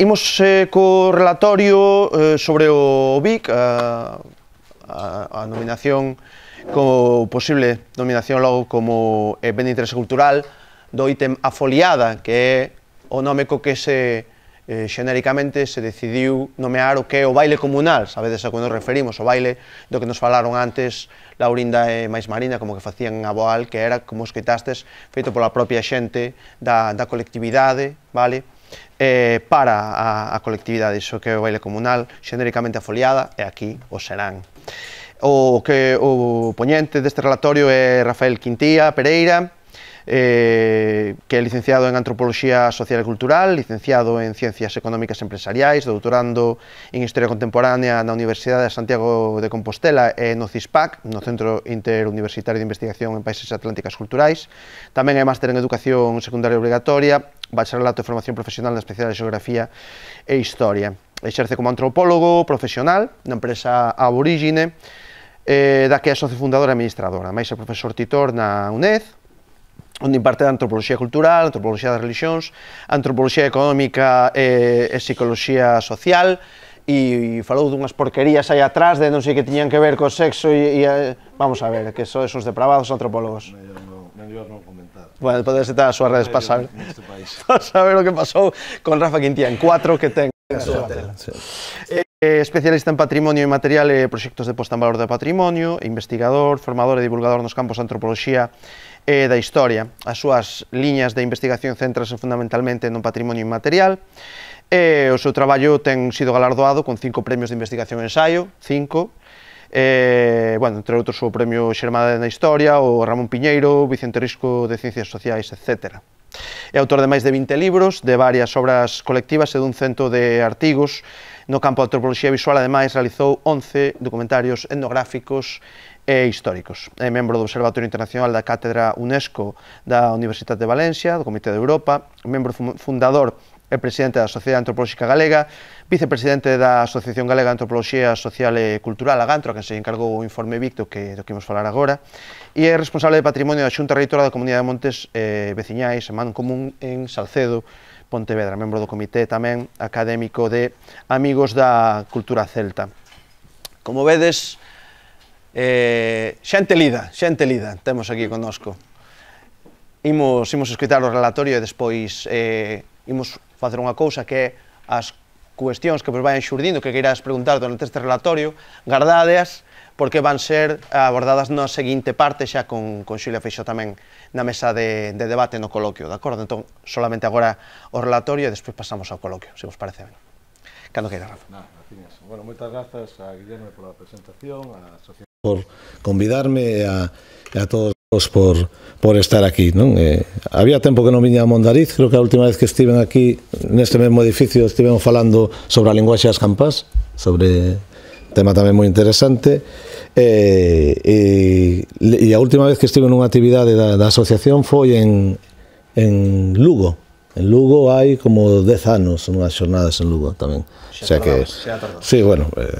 Imos eh, co relatorio eh, sobre o BIC, a, a, a nominación como posible nominación logo como eh, ben de interese cultural do ítem A Foliada, que é o nome co que se eh, xenéricamente se decidiu nomear o que é o baile comunal, sabedes a que nos referimos, o baile do que nos falaron antes Laurinda e máis Marina, como que facían a Boal, que era, como escritastes, feito pola propia xente da, da colectividade, vale? eh, para a, a colectividade, iso que é o baile comunal, xenéricamente a foliada, e aquí o serán. O que o poñente deste relatorio é Rafael Quintía Pereira, eh, que é licenciado en Antropoloxía Social e Cultural, licenciado en Ciencias Económicas e Empresariais, doutorando en Historia Contemporánea na Universidade de Santiago de Compostela e no CISPAC, no Centro Interuniversitario de Investigación en Países Atlánticas Culturais. Tamén é máster en Educación Secundaria Obligatoria bacharelato de formación profesional na especialidade de Xeografía e Historia. Exerce como antropólogo profesional na empresa Aborígine, eh, da que é socio fundadora e administradora. Mais é profesor titor na UNED, onde imparte antropoloxía cultural, antropoloxía das religións, antropoloxía económica e, eh, e psicoloxía social, e, e falou dunhas porquerías aí atrás de non sei que tiñan que ver co sexo e, e eh, vamos a ver, que son esos depravados antropólogos. Non, non, non, non Bueno, podes estar as súas redes para saber, para saber o que pasou con Rafa en cuatro que ten. Eh, especialista en patrimonio inmaterial e eh, proxectos de posta en valor de patrimonio, investigador, formador e divulgador nos campos da antropoloxía e eh, da historia. As súas liñas de investigación centranse fundamentalmente no patrimonio inmaterial, e eh, o seu traballo ten sido galardoado con cinco premios de investigación e ensaio, cinco, eh, bueno, entre outros o Premio Xermada na Historia, o Ramón Piñeiro, Vicente Risco de Ciencias Sociais, etc. É autor de máis de 20 libros, de varias obras colectivas e dun cento de artigos. No campo da antropoloxía visual, ademais, realizou 11 documentarios etnográficos e históricos. É membro do Observatorio Internacional da Cátedra UNESCO da Universidade de Valencia, do Comité de Europa, membro fundador é presidente da Sociedade Antropolóxica Galega, vicepresidente da Asociación Galega de Antropoloxía Social e Cultural, a Gantro, que se encargou o informe VIC que, do que imos falar agora, e é responsable de patrimonio da Xunta Reitora da Comunidade de Montes eh, Veciñais en Mano Común en Salcedo, Pontevedra, membro do Comité tamén académico de Amigos da Cultura Celta. Como vedes, eh, xente lida, xente lida, temos aquí conosco. Imos, imos escutar o relatorio e despois eh, imos facer unha cousa que é as cuestións que vos vayan xurdindo, que queiras preguntar durante este relatorio, gardadeas, porque van ser abordadas na seguinte parte xa con, con Xulia Feixo tamén na mesa de, de debate no coloquio, de acordo? Entón, solamente agora o relatorio e despois pasamos ao coloquio, se vos parece ben. Cando queira, Rafa. Nah, bueno, moitas grazas a Guillermo pola presentación, a Sociedade por convidarme e a, a todos por por estar aquí, non? Eh, había tempo que non viña a Mondariz, creo que a última vez que estiven aquí neste mesmo edificio estivemos falando sobre a linguaxe das campas, sobre tema tamén moi interesante. Eh, e, e a última vez que estive nunha actividade da, da asociación foi en, en Lugo. En Lugo hai como 10 anos unhas xornadas en Lugo tamén. Xa o sea que, xa Sí, bueno, eh,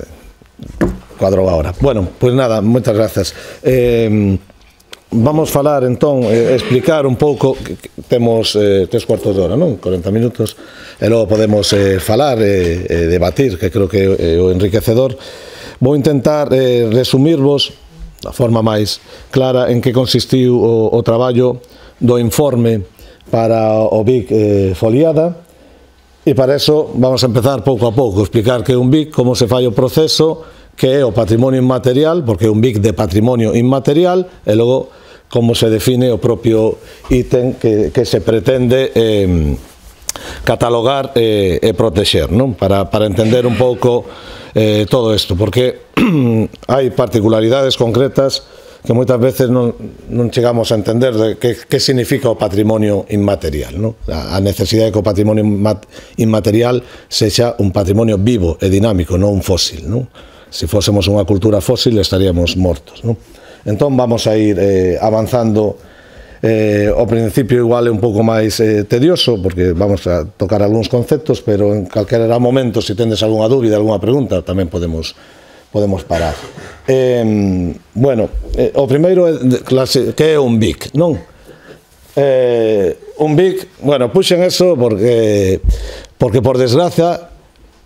cuadro agora. Bueno, pois pues nada, moitas grazas. Eh, Vamos falar entón, eh, explicar un pouco que temos eh, tres cuartos de hora, non? 40 minutos e logo podemos eh, falar eh, e eh, debatir, que creo que é eh, o enriquecedor. Vou intentar eh, resumirvos da forma máis clara en que consistiu o, o traballo do informe para o BIC eh, foliada e para eso vamos a empezar pouco a pouco, explicar que é un BIC, como se fai o proceso, que é o patrimonio inmaterial, porque é un BIC de patrimonio inmaterial, e logo como se define o propio ítem que, que se pretende eh, catalogar eh, e protexer, non? Para, para entender un pouco eh, todo isto, porque hai particularidades concretas que moitas veces non, non chegamos a entender de que, que significa o patrimonio inmaterial, non? A, a necesidade que o patrimonio inmaterial sexa un patrimonio vivo e dinámico, non un fósil, non? Se fósemos unha cultura fósil estaríamos mortos, non? Entón vamos a ir eh, avanzando eh, ao principio igual é un pouco máis eh, tedioso porque vamos a tocar algúns conceptos pero en calquera momento se si tendes algunha dúbida, algunha pregunta tamén podemos podemos parar eh, bueno, eh, o primeiro é clase, que é un BIC non? Eh, un BIC, bueno, puxen eso porque porque por desgracia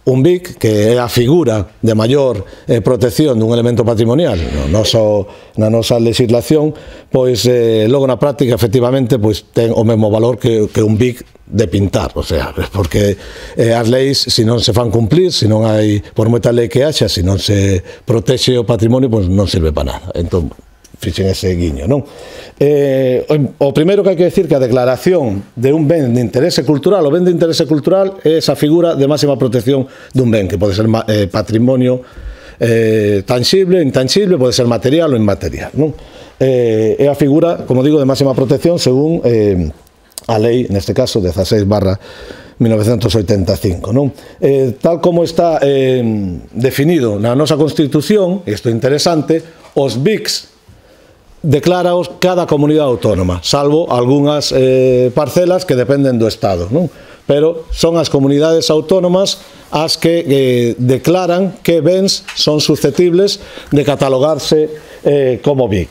un BIC que é a figura de maior eh, protección dun elemento patrimonial no noso, na nosa legislación, pois eh, logo na práctica efectivamente pois ten o mesmo valor que, que un BIC de pintar, o sea, porque eh, as leis se si non se fan cumplir, se si non hai por moita lei que haxa, se si non se protexe o patrimonio, pois non serve para nada. Entón, fixen ese guiño, non? Eh, o primeiro que hai que decir que a declaración de un ben de interese cultural, o ben de interese cultural é esa figura de máxima protección dun ben, que pode ser eh, patrimonio eh, tangible, intangible, pode ser material ou inmaterial, non? Eh, é a figura, como digo, de máxima protección según eh, a lei, neste caso, 16 barra 1985. Non? Eh, tal como está eh, definido na nosa Constitución, isto é interesante, os BICs declaraos cada comunidade autónoma, salvo algunhas eh, parcelas que dependen do Estado, non? pero son as comunidades autónomas as que eh, declaran que bens son susceptibles de catalogarse eh, como BIC.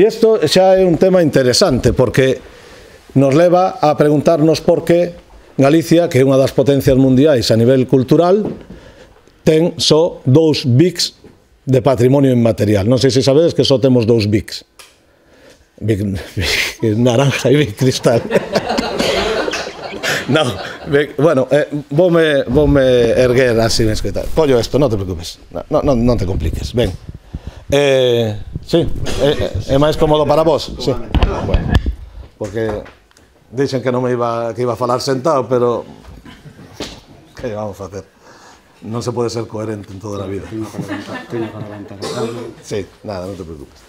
E isto xa é un tema interesante porque nos leva a preguntarnos por que Galicia, que é unha das potencias mundiais a nivel cultural, ten só dous BICs de patrimonio inmaterial. Non sei se sabedes que só temos dous BICs naranja e Big Cristal. non, be, bueno, eh, voume, voume erguer así ben escoitar. Pollo isto, non te preocupes. Non, non, non te compliques, ben. Eh, sí, é, é máis cómodo para vos. Sí. Bueno, porque dixen que non me iba que iba a falar sentado, pero que vamos a facer? Non se pode ser coherente en toda a vida. Teño para levantar. Sí, nada, non te preocupes.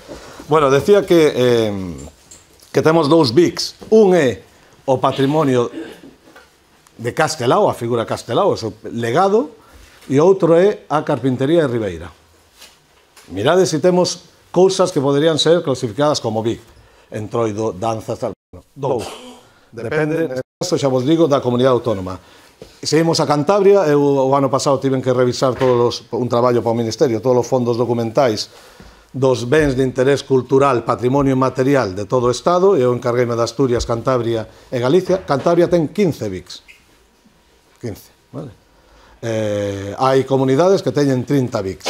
Bueno, decía que eh, que temos dous bics. Un é o patrimonio de Castelao, a figura Castelao, o seu legado, e outro é a carpintería de Ribeira. Mirade se temos cousas que poderían ser clasificadas como BIC. Entroido, danzas, tal. Dous. Depende, neste caso, xa vos digo, da comunidade autónoma. Se a Cantabria, eu o ano pasado tiven que revisar todos os, un traballo para o Ministerio, todos os fondos documentais dos bens de interés cultural, patrimonio material de todo o Estado, eu encarguei-me de Asturias, Cantabria e Galicia, Cantabria ten 15 BICs. 15, vale? Eh, hai comunidades que teñen 30 VICs.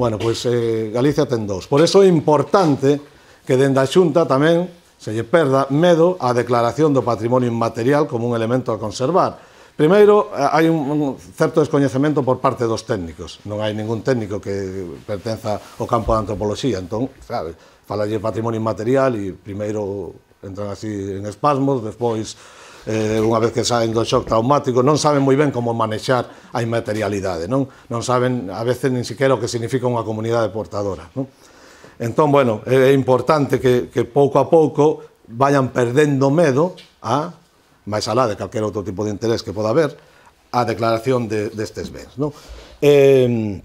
Bueno, pois pues, eh, Galicia ten dous. Por eso é importante que dende a Xunta tamén se lle perda medo á declaración do patrimonio inmaterial como un elemento a conservar Primeiro, eh, hai un, certo descoñecemento por parte dos técnicos. Non hai ningún técnico que pertenza ao campo da antropoloxía. Entón, sabe, de patrimonio inmaterial e primeiro entran así en espasmos, despois eh, unha vez que saen do shock traumático, non saben moi ben como manexar a inmaterialidade, non? Non saben a veces nin siquiera o que significa unha comunidade portadora, non? Entón, bueno, é importante que, que pouco a pouco vayan perdendo medo a máis alá de calquera outro tipo de interés que poda haber, a declaración de, destes bens. Non? Eh,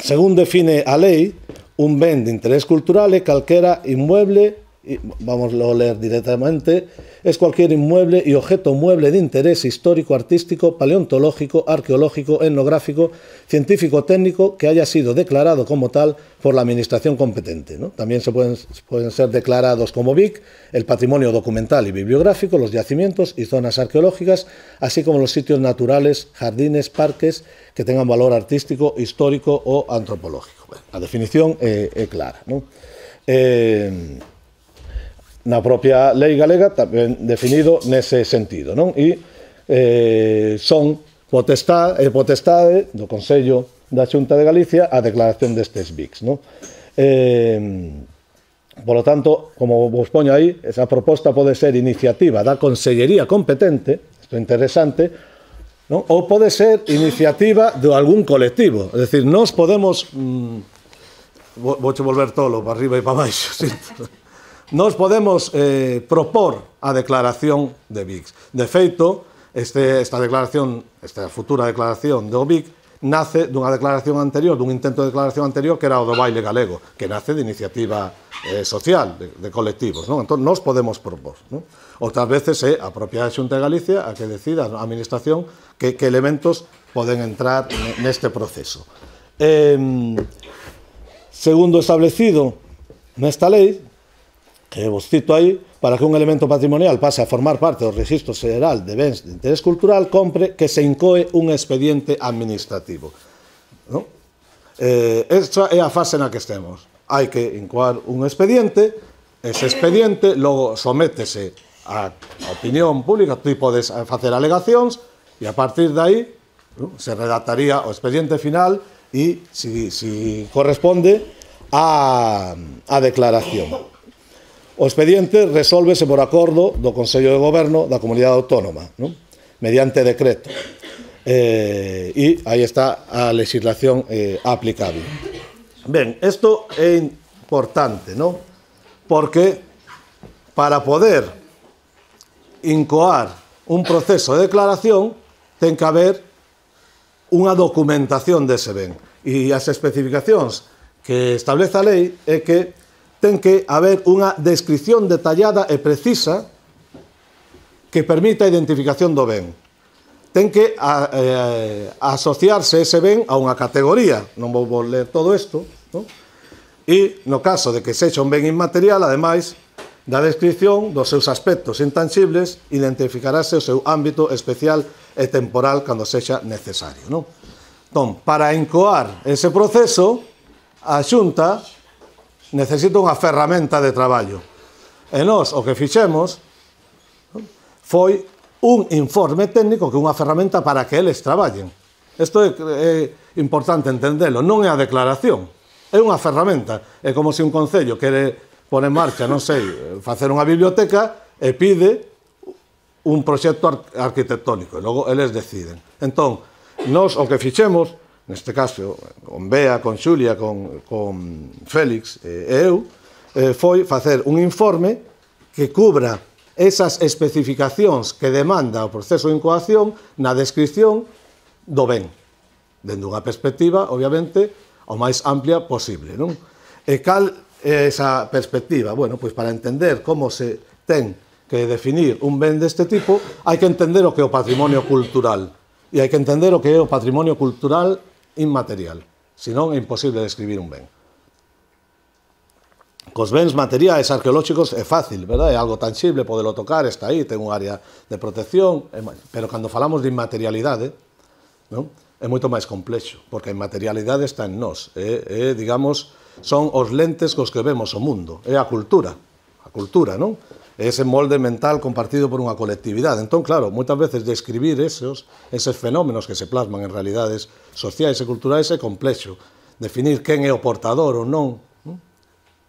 según define a lei, un ben de interés cultural é calquera inmueble vamos a leer directamente, es cualquier inmueble y objeto mueble de interés histórico, artístico, paleontológico, arqueológico, etnográfico, científico, técnico, que haya sido declarado como tal por la administración competente. También se pueden, pueden ser declarados como BIC el patrimonio documental y bibliográfico, los yacimientos y zonas arqueológicas, así como los sitios naturales, jardines, parques que tengan valor artístico, histórico o antropológico. la definición eh, es clara. Eh, na propia lei galega tamén definido nese sentido, non? E eh, son potestade, e eh, potestade do Consello da Xunta de Galicia a declaración destes BICs, non? Eh, Por lo tanto, como vos poño aí, esa proposta pode ser iniciativa da consellería competente, isto é interesante, non? ou pode ser iniciativa de algún colectivo. É dicir, nós podemos... Mm, vou volver tolo, para arriba e para baixo. Sinto nos podemos eh, propor a declaración de VIX. De feito, este, esta declaración, esta futura declaración do Vix, nace dunha declaración anterior, dun intento de declaración anterior que era o do baile galego, que nace de iniciativa eh, social, de, de colectivos. Non? Entón, nos podemos propor. Non? Outras veces é a propia Xunta de Galicia a que decida a Administración que, que elementos poden entrar neste proceso. Eh, segundo establecido nesta lei, que vos cito aí, para que un elemento patrimonial pase a formar parte do Registro Xeral de Bens de Interés Cultural, compre que se incoe un expediente administrativo. ¿No? Eh, esta é a fase na que estemos. Hai que incoar un expediente, ese expediente logo sométese a opinión pública, tú podes facer alegacións, e a partir de aí ¿no? se redactaría o expediente final e, se si, si corresponde, a, a declaración. O expediente resolvese por acordo do Consello de Goberno da Comunidade Autónoma, non? mediante decreto. Eh, e aí está a legislación eh, aplicable. Ben, isto é importante, non? Porque para poder incoar un proceso de declaración ten que haber unha documentación dese ben. E as especificacións que establece a lei é que ten que haber unha descripción detallada e precisa que permita a identificación do ben. Ten que a, eh, asociarse ese ben a unha categoría, non vou ler todo isto, No? e no caso de que sexa un ben inmaterial, ademais, da descripción dos seus aspectos intangibles, identificarase o seu ámbito especial e temporal cando sexa necesario. No? Entón, para encoar ese proceso, a Xunta necesito unha ferramenta de traballo. E nós o que fixemos foi un informe técnico que unha ferramenta para que eles traballen. Isto é, é importante entendelo, non é a declaración, é unha ferramenta. É como se un concello quere pone en marcha, non sei, facer unha biblioteca e pide un proxecto arquitectónico, e logo eles deciden. Entón, nós o que fixemos neste caso, con Bea, con Xulia, con, con Félix eh, e eu, eh, foi facer un informe que cubra esas especificacións que demanda o proceso de incoación na descripción do ben, dende unha perspectiva, obviamente, o máis amplia posible. Non? E cal é esa perspectiva? Bueno, pois para entender como se ten que definir un ben deste tipo, hai que entender o que é o patrimonio cultural. E hai que entender o que é o patrimonio cultural inmaterial. Senón é imposible describir un ben. Cos bens materiais arqueolóxicos é fácil, verdad? É algo tangible, podelo tocar, está aí, ten un área de protección, pero cando falamos de inmaterialidade, non? é moito máis complexo, porque a inmaterialidade está en nós, é, é digamos, son os lentes cos que vemos o mundo, é a cultura, a cultura, non? ese molde mental compartido por unha colectividade. Entón, claro, moitas veces describir esos, eses fenómenos que se plasman en realidades sociais e culturais é complexo. Definir quen é o portador ou non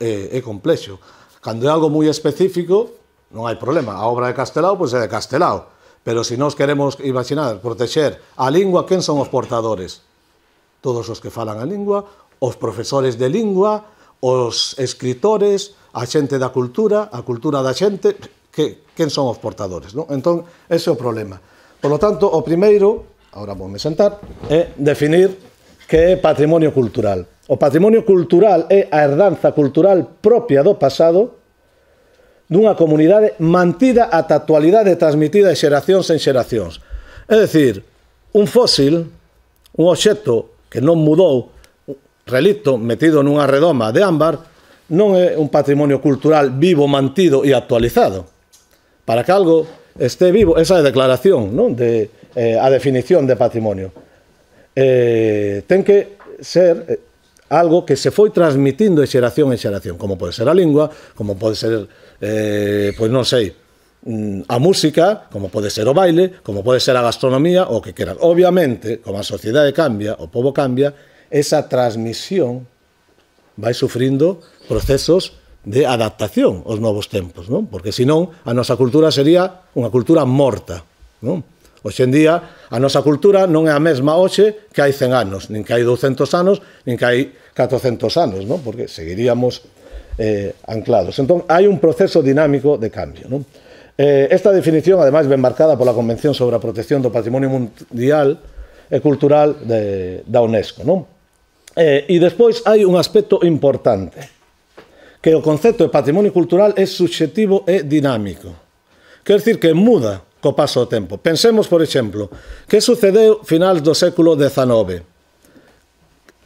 é, é complexo. Cando é algo moi específico, non hai problema. A obra de Castelao, pois é de Castelao. Pero se si nós queremos imaginar, protexer a lingua, quen son os portadores? Todos os que falan a lingua, os profesores de lingua, os escritores, a xente da cultura, a cultura da xente, que, quen son os portadores. Non? Entón, ese é o problema. Por lo tanto, o primeiro, agora vou me sentar, é definir que é patrimonio cultural. O patrimonio cultural é a herdanza cultural propia do pasado dunha comunidade mantida ata a actualidade transmitida de xeracións en xeracións. É dicir, un fósil, un obxecto que non mudou, relicto metido nunha redoma de ámbar, non é un patrimonio cultural vivo, mantido e actualizado. Para que algo este vivo, esa é a declaración, non? De, eh, a definición de patrimonio. Eh, ten que ser eh, algo que se foi transmitindo de xeración en xeración, como pode ser a lingua, como pode ser, eh, pois non sei, mm, a música, como pode ser o baile, como pode ser a gastronomía, o que queran. Obviamente, como a sociedade cambia, o povo cambia, esa transmisión vai sufrindo procesos de adaptación aos novos tempos, non? Porque senón a nosa cultura sería unha cultura morta, non? Hoxe en día a nosa cultura non é a mesma hoxe que hai 100 anos, nin que hai 200 anos, nin que hai 400 anos, non? Porque seguiríamos eh, anclados. Entón, hai un proceso dinámico de cambio, non? Eh, esta definición, ademais, ben marcada pola Convención sobre a Protección do Patrimonio Mundial e Cultural de, da UNESCO, non? Eh, e despois hai un aspecto importante, que o concepto de patrimonio cultural é subxetivo e dinámico. Quer dizer que muda co paso do tempo. Pensemos, por exemplo, que sucedeu final do século XIX.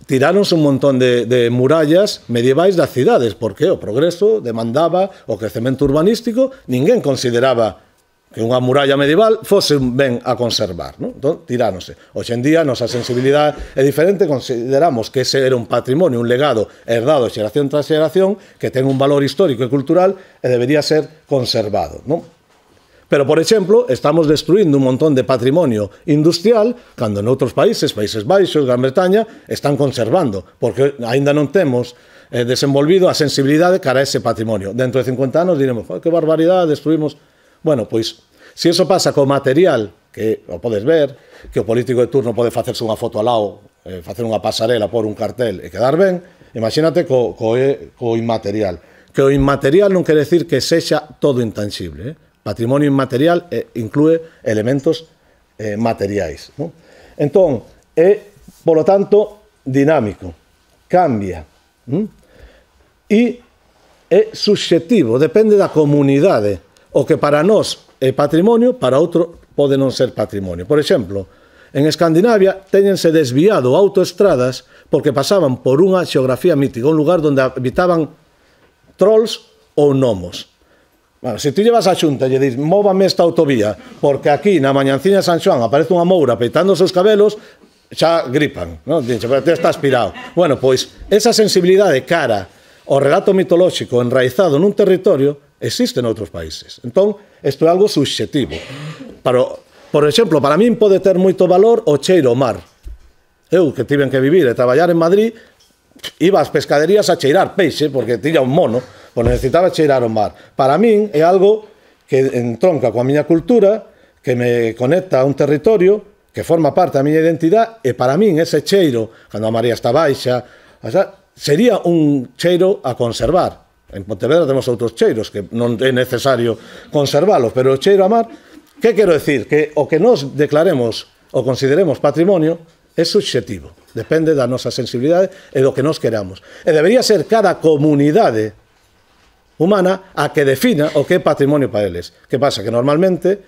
Tiraronse un montón de, de murallas medievais das cidades, porque o progreso demandaba o crecemento urbanístico, ninguén consideraba que unha muralla medieval fose un ben a conservar, non? Entón, tiránose. Hoxe en día, a nosa sensibilidade é diferente, consideramos que ese era un patrimonio, un legado herdado xeración tras xeración, que ten un valor histórico e cultural e debería ser conservado, non? Pero, por exemplo, estamos destruindo un montón de patrimonio industrial cando en outros países, Países Baixos, Gran Bretaña, están conservando, porque aínda non temos eh, desenvolvido a sensibilidade cara a ese patrimonio. Dentro de 50 anos diremos, que barbaridade, destruimos Bueno, pois, se iso pasa co material, que o podes ver, que o político de turno pode facerse unha foto ao eh, facer unha pasarela por un cartel e quedar ben, imagínate co, co, eh, co inmaterial. Que o inmaterial non quere decir que sexa todo intangible. Eh? Patrimonio inmaterial eh, inclúe elementos eh, materiais. No? Entón, é, polo tanto, dinámico, cambia. Mm? E é subxectivo, depende da comunidade eh o que para nós é patrimonio, para outro pode non ser patrimonio. Por exemplo, en Escandinavia teñense desviado autoestradas porque pasaban por unha xeografía mítica, un lugar onde habitaban trolls ou nomos. Bueno, se ti llevas a xunta e dis, móvame esta autovía, porque aquí na mañanciña de San Xoán aparece unha moura peitando os seus cabelos, xa gripan, non? Dixe, pero te está aspirado. Bueno, pois, esa sensibilidade cara ao relato mitolóxico enraizado nun territorio Existe outros países. Entón, isto é algo subxetivo. Para, por exemplo, para min pode ter moito valor o cheiro ao mar. Eu que tiven que vivir e traballar en Madrid, iba ás pescaderías a cheirar peixe, porque tiña un mono, pois necesitaba cheirar o mar. Para min é algo que entronca coa miña cultura, que me conecta a un territorio, que forma parte da miña identidade, e para min ese cheiro, cando a María está baixa, sea, sería un cheiro a conservar En Pontevedra temos outros cheiros que non é necesario conservalos, pero o cheiro a mar, que quero decir? Que o que nos declaremos ou consideremos patrimonio é subxetivo. Depende da nosa sensibilidade e do que nos queramos. E debería ser cada comunidade humana a que defina o que é patrimonio para eles. Que pasa? Que normalmente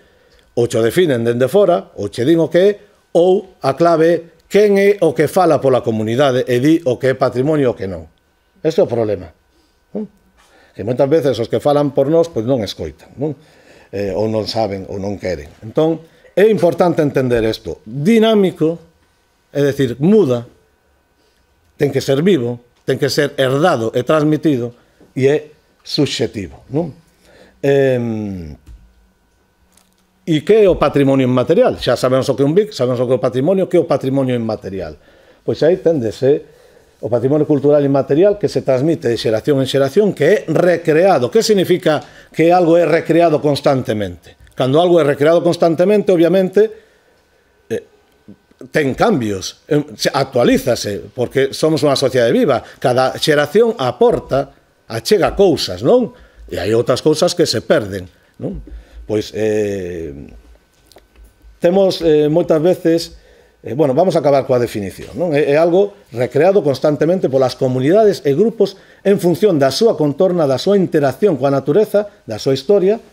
ou cho definen dende fora, ou che din o que é, ou a clave é quen é o que fala pola comunidade e di o que é patrimonio o que non. Ese é o problema que moitas veces os que falan por nós pois non escoitan, non? Eh, ou non saben ou non queren. Entón, é importante entender isto. Dinámico, é dicir, muda, ten que ser vivo, ten que ser herdado e transmitido e é subjetivo, non? Eh, E que é o patrimonio inmaterial? Xa sabemos o que é un BIC, sabemos o que é o patrimonio, que é o patrimonio inmaterial? Pois aí tendese o patrimonio cultural inmaterial que se transmite de xeración en xeración, que é recreado. Que significa que algo é recreado constantemente? Cando algo é recreado constantemente, obviamente, eh, ten cambios, actualízase, porque somos unha sociedade viva. Cada xeración aporta, achega cousas, non? E hai outras cousas que se perden, non? Pois, eh, temos eh, moitas veces eh, bueno, vamos a acabar coa definición, non? É, é algo recreado constantemente polas comunidades e grupos en función da súa contorna, da súa interacción coa natureza, da súa historia,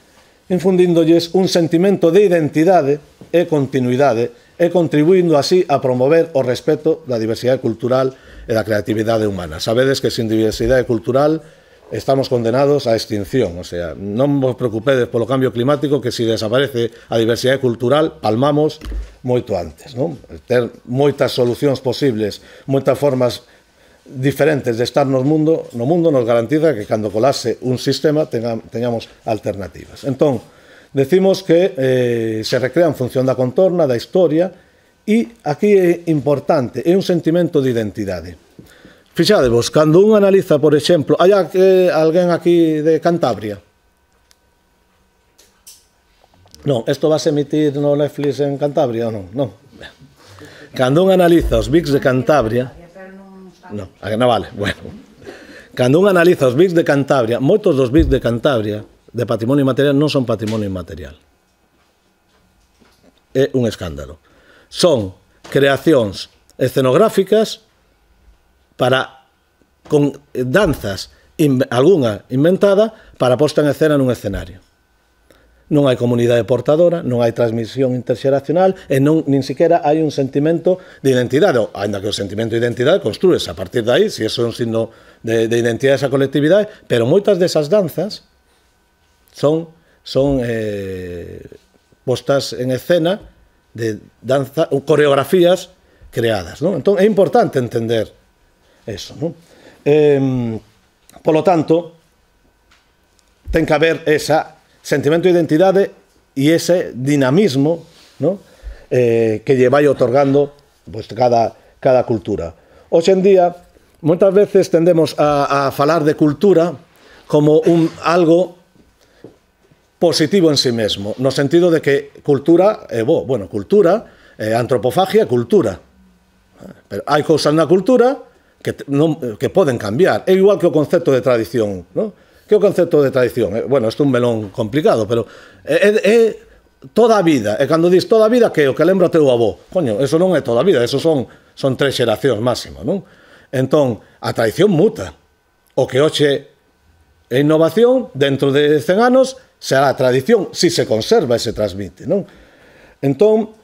infundíndolles un sentimento de identidade e continuidade e contribuindo así a promover o respeto da diversidade cultural e da creatividade humana. Sabedes que sin diversidade cultural estamos condenados á extinción, o sea, non vos preocupedes polo cambio climático que se si desaparece a diversidade cultural palmamos moito antes, non? Ter moitas solucións posibles, moitas formas diferentes de estar no mundo, no mundo nos garantiza que cando colase un sistema tenga, teñamos alternativas. Entón, decimos que eh, se recrea en función da contorna, da historia, e aquí é importante, é un sentimento de identidade. Fixadevos, cando un analiza, por exemplo, hai eh, alguén aquí de Cantabria? Non, isto vas a emitir no Netflix en Cantabria ou non? Non. Cando un analiza os VIX de Cantabria... Non, non vale, bueno. Cando un analiza os VIX de Cantabria, moitos dos VIX de Cantabria de patrimonio material non son patrimonio inmaterial. É un escándalo. Son creacións escenográficas para con danzas in, algunha inventada para posta en escena nun escenario. Non hai comunidade portadora, non hai transmisión interxeracional e non nin sequera hai un sentimento de identidade, ainda que o sentimento de identidade construes a partir de aí, se eso é un signo de, de identidade desa colectividade, pero moitas desas danzas son son eh, postas en escena de danza ou coreografías creadas, non? Entón é importante entender eso, non? Eh, polo tanto, ten que haber esa sentimento de identidade e ese dinamismo, no? Eh, que lle vai otorgando pues, pois, cada, cada cultura. Hoxe en día, moitas veces tendemos a, a falar de cultura como un algo positivo en sí mesmo, no sentido de que cultura é eh, bo, bueno, cultura, eh, antropofagia, cultura. Ah, pero hai cousas na cultura que, non, eh, que poden cambiar. É igual que o concepto de tradición, non? Que o concepto de tradición? Eh, bueno, isto é un melón complicado, pero é, eh, é toda a vida. E cando dis toda a vida, que o que lembra teu avó? Coño, eso non é toda a vida, eso son, son tres xeracións máximo, non? Entón, a tradición muta. O que hoxe é innovación, dentro de 100 anos, será a tradición, si se conserva e se transmite, non? Entón,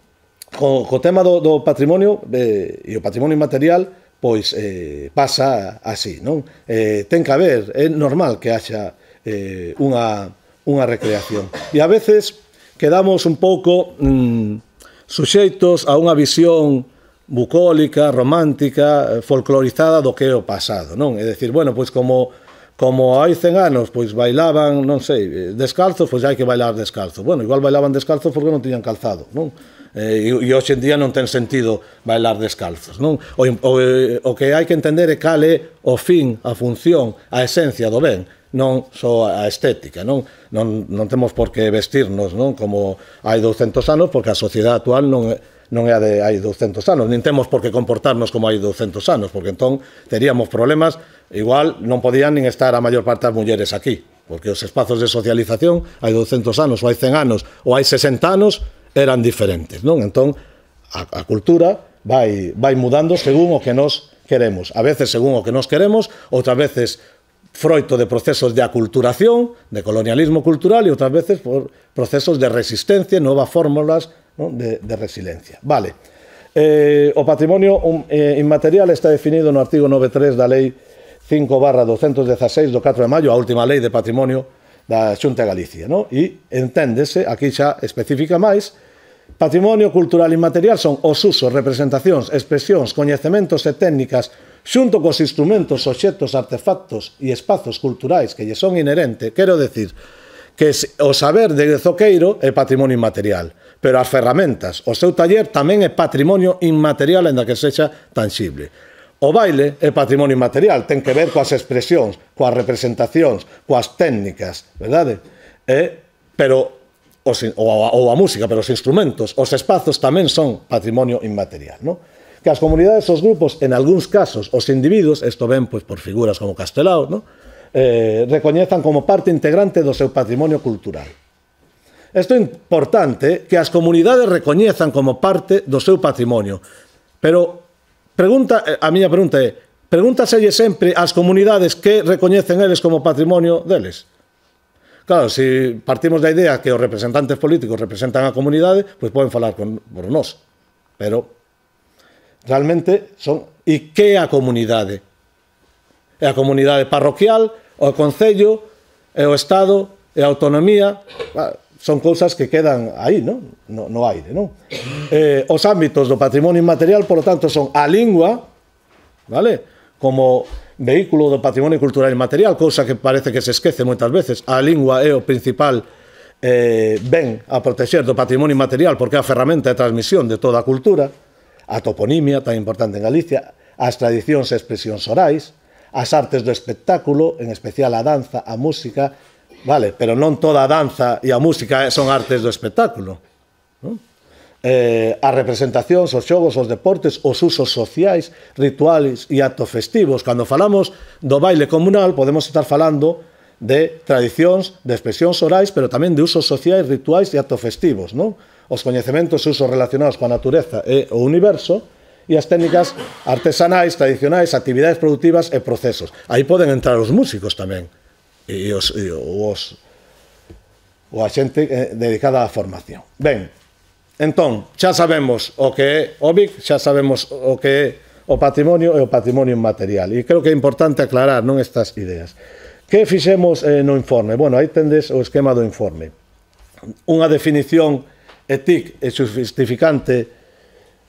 co, co tema do, do patrimonio, eh, e o patrimonio inmaterial, pois eh, pasa así, non? Eh, ten que haber, é normal que haxa eh, unha, unha recreación. E a veces quedamos un pouco mm, suxeitos a unha visión bucólica, romántica, folclorizada do que é o pasado, non? É dicir, bueno, pois como como hai 100 anos, pois bailaban, non sei, descalzos, pois hai que bailar descalzo. Bueno, igual bailaban descalzo porque non tiñan calzado, non? eh, e, e hoxe en día non ten sentido bailar descalzos. Non? O, o, eh, o que hai que entender é cal é o fin, a función, a esencia do ben non só a estética, non? Non, non temos por que vestirnos, non? Como hai 200 anos, porque a sociedade actual non, non é a de hai 200 anos, nin temos por que comportarnos como hai 200 anos, porque entón teríamos problemas, igual non podían nin estar a maior parte das mulleres aquí, porque os espazos de socialización hai 200 anos, ou hai 100 anos, ou hai 60 anos, eran diferentes, non? Entón, a, a cultura vai, vai mudando según o que nos queremos. A veces según o que nos queremos, outras veces froito de procesos de aculturación, de colonialismo cultural e outras veces por procesos de resistencia, novas fórmulas non? de, de resiliencia. Vale. Eh, o patrimonio um, eh, inmaterial está definido no artigo 9.3 da Lei 5 barra 216 do 4 de maio, a última lei de patrimonio da Xunta de Galicia, no? E enténdese, aquí xa especifica máis, patrimonio cultural inmaterial son os usos, representacións, expresións, coñecementos e técnicas xunto cos instrumentos, objetos, artefactos e espazos culturais que lle son inherente, quero decir, que o saber de Zoqueiro é patrimonio inmaterial, pero as ferramentas, o seu taller tamén é patrimonio inmaterial, enda que sexa tangible. O baile é patrimonio material, ten que ver coas expresións, coas representacións, coas técnicas, verdade? E, eh, pero os, ou, a, ou a música, pero os instrumentos, os espazos tamén son patrimonio inmaterial, non? Que as comunidades, os grupos, en algúns casos, os individuos, isto ven pois, por figuras como Castelao, non? Eh, recoñezan como parte integrante do seu patrimonio cultural. Isto é importante que as comunidades recoñezan como parte do seu patrimonio, pero Pregunta, eh, a miña pregunta é, pregúntaselle sempre ás comunidades que recoñecen eles como patrimonio deles. Claro, se si partimos da idea que os representantes políticos representan a comunidade, pois poden falar con, por nós. Pero realmente son e que é a comunidade? É a comunidade parroquial, o concello, é o estado, é a autonomía son cousas que quedan aí, non? No, no aire, non? Eh, os ámbitos do patrimonio inmaterial, polo tanto, son a lingua, vale? Como vehículo do patrimonio cultural inmaterial, cousa que parece que se esquece moitas veces. A lingua é o principal eh, ben a protexer do patrimonio inmaterial porque é a ferramenta de transmisión de toda a cultura, a toponimia tan importante en Galicia, as tradicións e expresións orais, as artes do espectáculo, en especial a danza, a música, Vale, pero non toda a danza e a música son artes do espectáculo. Non? Eh, as representacións, os xogos, os deportes, os usos sociais, rituales e actos festivos. Cando falamos do baile comunal, podemos estar falando de tradicións, de expresións orais, pero tamén de usos sociais, rituais e actos festivos, non? Os coñecementos e usos relacionados coa natureza e o universo e as técnicas artesanais, tradicionais, actividades productivas e procesos. Aí poden entrar os músicos tamén e os, e os o axente xente eh, dedicada á formación. Ben, entón, xa sabemos o que é o BIC, xa sabemos o que é o patrimonio e o patrimonio inmaterial. E creo que é importante aclarar non estas ideas. Que fixemos eh, no informe? Bueno, aí tendes o esquema do informe. Unha definición etic e justificante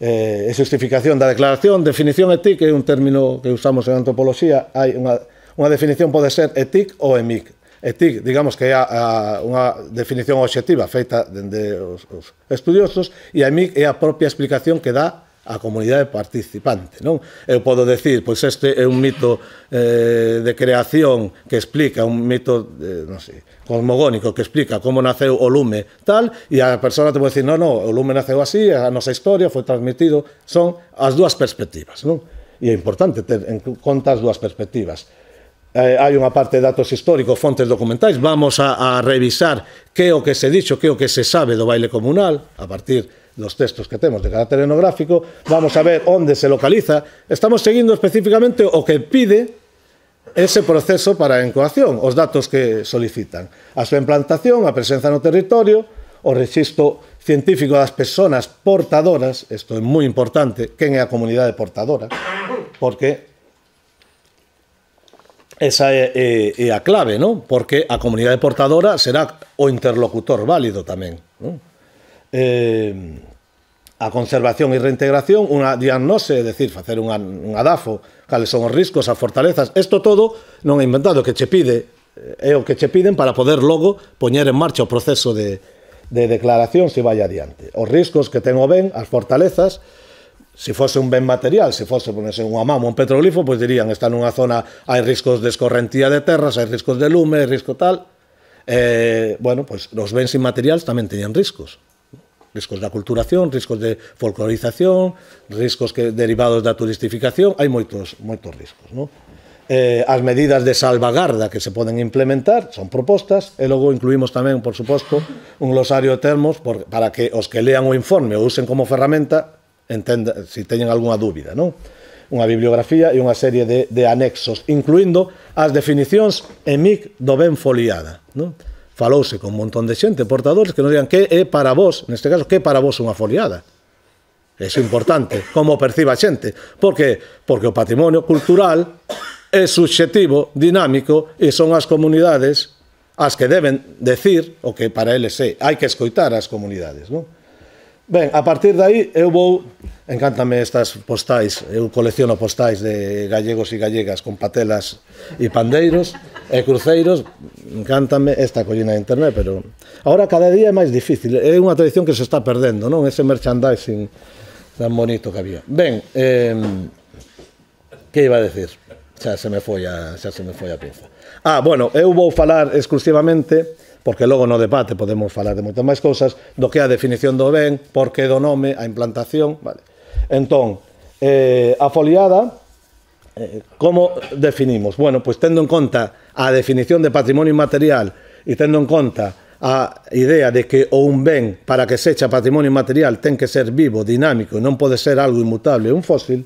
eh, e justificación da declaración, definición etic é un término que usamos en antropoloxía, hai unha Unha definición pode ser ETIC ou EMIC. ETIC, digamos que é unha definición obxectiva feita dende os, os estudiosos e a EMIC é a propia explicación que dá a comunidade participante, non? Eu podo decir, pois este é un mito eh, de creación que explica, un mito, de, eh, non sei, cosmogónico que explica como naceu o lume tal, e a persona te pode decir, non, non, o lume naceu así, a nosa historia foi transmitido, son as dúas perspectivas, non? E é importante ter en conta as dúas perspectivas eh, hai unha parte de datos históricos, fontes documentais, vamos a, a revisar que é o que se dixo, que é o que se sabe do baile comunal, a partir dos textos que temos de carácter etnográfico, vamos a ver onde se localiza. Estamos seguindo especificamente o que pide ese proceso para a encoación, os datos que solicitan. A súa implantación, a presenza no territorio, o registro científico das persoas portadoras, isto é moi importante, quen é a comunidade portadora, porque Esa é, é, é a clave, non? Porque a comunidade portadora será o interlocutor válido tamén. Non? Eh, a conservación e reintegración, unha diagnose, é dicir, facer unha, unha DAFO, cales son os riscos, as fortalezas, isto todo non é inventado, que che pide, eh, é o que che piden para poder logo poñer en marcha o proceso de, de declaración se vai adiante. Os riscos que ten o ben, as fortalezas, se fose un ben material, se fose, por exemplo, un amamo, un petroglifo, pois dirían, está nunha zona, hai riscos de escorrentía de terras, hai riscos de lume, hai risco tal. Eh, bueno, pois os bens inmateriais tamén teñen riscos. Riscos da culturación, riscos de folclorización, riscos que derivados da turistificación, hai moitos, moitos riscos, non? Eh, as medidas de salvagarda que se poden implementar son propostas e logo incluímos tamén, por suposto, un glosario de termos por, para que os que lean o informe o usen como ferramenta entenda, se teñen algunha dúbida, non? Unha bibliografía e unha serie de, de anexos, incluindo as definicións EMIC do ben foliada, non? Falouse con un montón de xente, portadores, que nos digan que é para vos, neste caso, que é para vos unha foliada. é importante, como perciba a xente. Porque, porque o patrimonio cultural é subxetivo, dinámico, e son as comunidades as que deben decir o que para eles é. Hai que escoitar as comunidades, non? Ben, a partir dai eu vou Encántame estas postais, eu colecciono postais de gallegos e gallegas con patelas e pandeiros e cruceiros, encántame esta collina de internet, pero agora cada día é máis difícil, é unha tradición que se está perdendo, non? Ese merchandising tan bonito que había. Ben, eh, que iba a decir? Xa se me foi a, xa se me foi a pinza. Ah, bueno, eu vou falar exclusivamente porque logo no debate podemos falar de moitas máis cousas, do que a definición do ben, porque do nome, a implantación, vale. Entón, eh, a foliada, eh, como definimos? Bueno, pois pues tendo en conta a definición de patrimonio inmaterial e tendo en conta a idea de que o un ben para que sexa patrimonio inmaterial ten que ser vivo, dinámico, non pode ser algo inmutable, un fósil,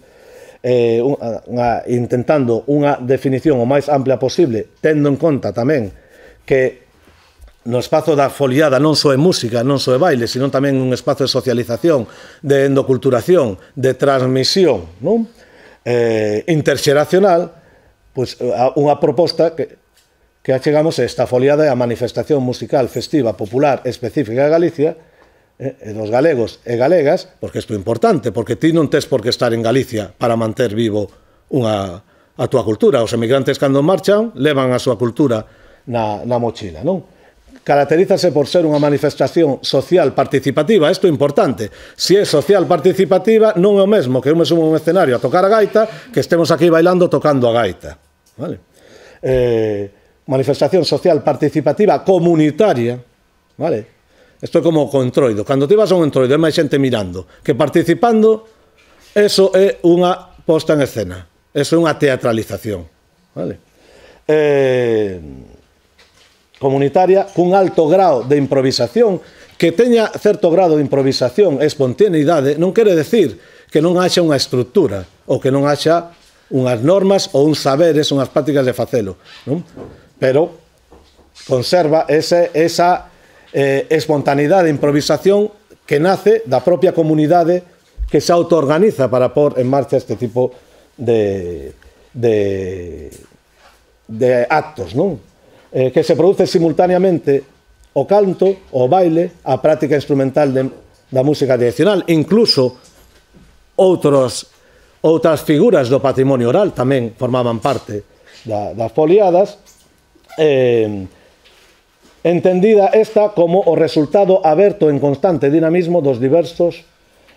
eh, unha, unha, intentando unha definición o máis ampla posible, tendo en conta tamén que no espazo da foliada non só é música, non só é baile, sino tamén un espazo de socialización, de endoculturación, de transmisión, non? Eh, interxeracional, pois unha proposta que que achegamos esta foliada é a manifestación musical festiva popular específica de Galicia eh, dos galegos e galegas, porque isto é importante, porque ti non tes por que estar en Galicia para manter vivo unha a túa cultura. Os emigrantes cando marchan levan a súa cultura na, na mochila, non? Caracterízase por ser unha manifestación social participativa, isto é importante. Se é social participativa, non é o mesmo que eu me sumo un escenario a tocar a gaita que estemos aquí bailando tocando a gaita. Vale? Eh, manifestación social participativa comunitaria, vale? Isto é como o entroido. Cando te vas a un entroido, é máis xente mirando que participando, eso é unha posta en escena. Eso é unha teatralización. Vale? Eh, comunitaria cun alto grao de improvisación, que teña certo grado de improvisación e espontaneidade non quere decir que non haxa unha estructura ou que non haxa unhas normas ou uns saberes, unhas prácticas de facelo. Non? Pero conserva ese, esa eh, espontaneidade, improvisación que nace da propia comunidade que se autoorganiza para pôr en marcha este tipo de, de, de actos, non? eh, que se produce simultaneamente o canto, o baile, a práctica instrumental de, da música direccional, incluso outros outras figuras do patrimonio oral tamén formaban parte da, das foliadas, eh, entendida esta como o resultado aberto en constante dinamismo dos diversos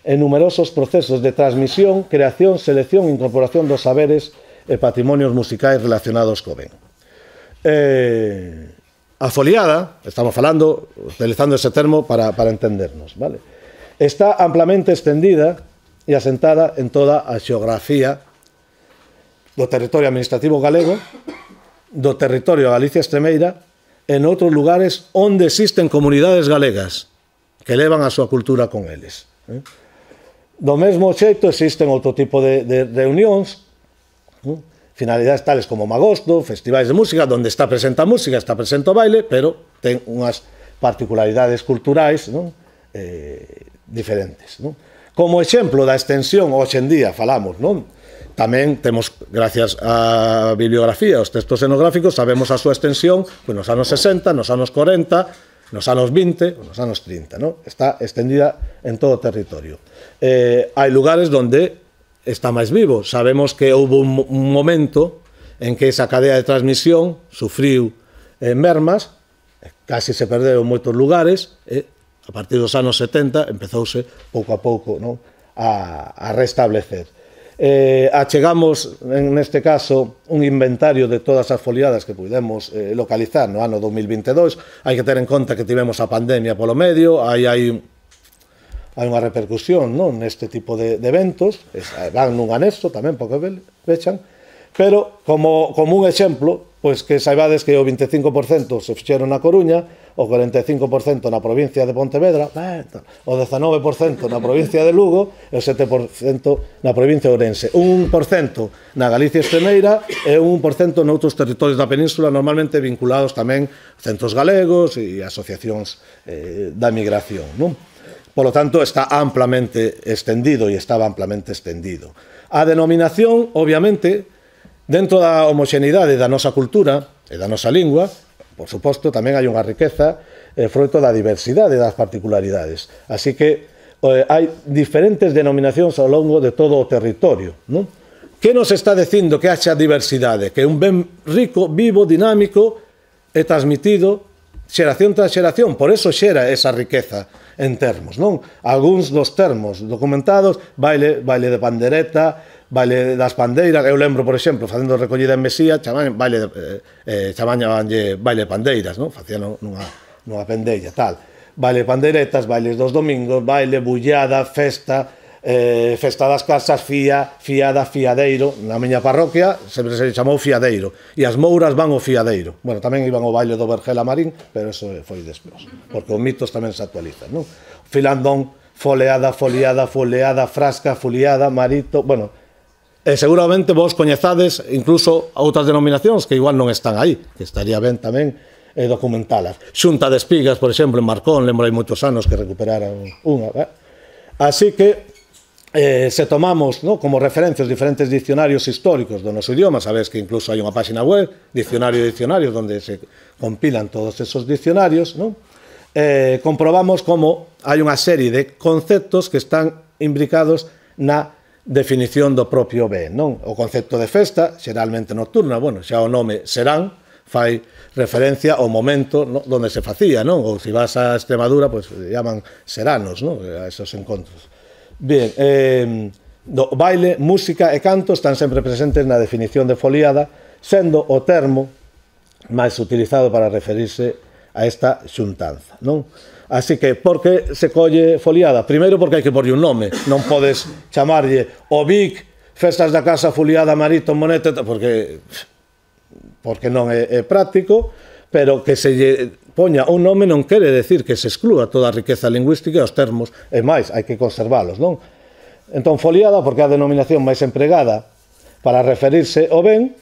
e numerosos procesos de transmisión, creación, selección e incorporación dos saberes e patrimonios musicais relacionados co ben. Eh, a foliada, estamos falando, utilizando ese termo para, para entendernos, vale? Está amplamente extendida e asentada en toda a xeografía do territorio administrativo galego, do territorio Galicia Extremeira, en outros lugares onde existen comunidades galegas que levan a súa cultura con eles. ¿eh? Do mesmo xeito existen outro tipo de, de reunións, ¿eh? finalidades tales como Magosto, festivais de música, onde está presenta a música, está presente o baile, pero ten unhas particularidades culturais non? Eh, diferentes. Non? Como exemplo da extensión, hoxendía falamos, non? Tamén temos, gracias á bibliografía, aos textos etnográficos, sabemos a súa extensión pois nos anos 60, nos anos 40, nos anos 20, pois nos anos 30, non? Está extendida en todo o territorio. Eh, hai lugares onde está máis vivo. Sabemos que houve un, un momento en que esa cadea de transmisión sufriu eh, mermas, casi se perderon moitos lugares, eh, a partir dos anos 70 empezouse pouco a pouco non? A, a restablecer. Eh, achegamos, en neste caso, un inventario de todas as foliadas que pudemos eh, localizar no ano 2022. Hai que ter en conta que tivemos a pandemia polo medio, aí hai hai unha repercusión non neste tipo de, de eventos, eh, van nun anexo tamén porque vechan, pero como, como un exemplo, pois que saibades que o 25% se fixeron na Coruña, o 45% na provincia de Pontevedra, eh, o 19% na provincia de Lugo e o 7% na provincia de Ourense. Un 1% na Galicia Extremeira e un 1% noutros territorios da península normalmente vinculados tamén centros galegos e asociacións eh, da migración. Non? Por lo tanto, está amplamente extendido e estaba amplamente extendido. A denominación, obviamente, dentro da homoxenidade da nosa cultura e da nosa lingua, por suposto, tamén hai unha riqueza eh, froito da diversidade das particularidades. Así que eh, hai diferentes denominacións ao longo de todo o territorio. Non? Que nos está dicindo que haxa diversidade? Que é un ben rico, vivo, dinámico e transmitido xeración tras xeración. Por eso xera esa riqueza en termos, non? Alguns dos termos documentados, baile, baile de pandereta, baile das pandeiras, eu lembro, por exemplo, facendo recollida en Mesía, chamaban baile de, eh, eh chamabanlle baile de pandeiras, non? Facían nunha, nunha pendeira, tal. Baile de panderetas, bailes dos domingos, baile, bullada, festa, eh, Festa das Casas Fía, Fiada, Fiadeiro, na miña parroquia sempre se chamou Fiadeiro, e as mouras van ao Fiadeiro. Bueno, tamén iban ao baile do Vergela Marín, pero eso foi despois, porque os mitos tamén se actualizan, non? Filandón, foleada, foliada, foleada, frasca, foliada, marito, bueno, E seguramente vos coñezades incluso outras denominacións que igual non están aí, que estaría ben tamén eh, documentalas. Xunta de Espigas, por exemplo, en Marcón, lembro hai moitos anos que recuperaran unha. ¿verdad? Eh. Así que eh, se tomamos ¿no? como referencia os diferentes diccionarios históricos do noso idioma, sabes que incluso hai unha página web, diccionario de diccionario, onde se compilan todos esos diccionarios, ¿no? eh, comprobamos como hai unha serie de conceptos que están imbricados na definición do propio ben, non? O concepto de festa, xeralmente nocturna, bueno, xa o nome serán, fai referencia ao momento no, donde se facía, non? Ou se vas a Extremadura, pois pues, llaman seranos, non? A esos encontros. Bien, eh, do baile, música e canto están sempre presentes na definición de foliada, sendo o termo máis utilizado para referirse a esta xuntanza, non? Así que, por que se colle foliada? Primeiro porque hai que porlle un nome, non podes chamarlle o Vic, festas da casa foliada, marito, monete, porque porque non é, é práctico, pero que se lle poña un nome non quere decir que se exclúa toda a riqueza lingüística e os termos, e máis, hai que conservalos, non? Entón, foliada, porque é a denominación máis empregada para referirse ao ben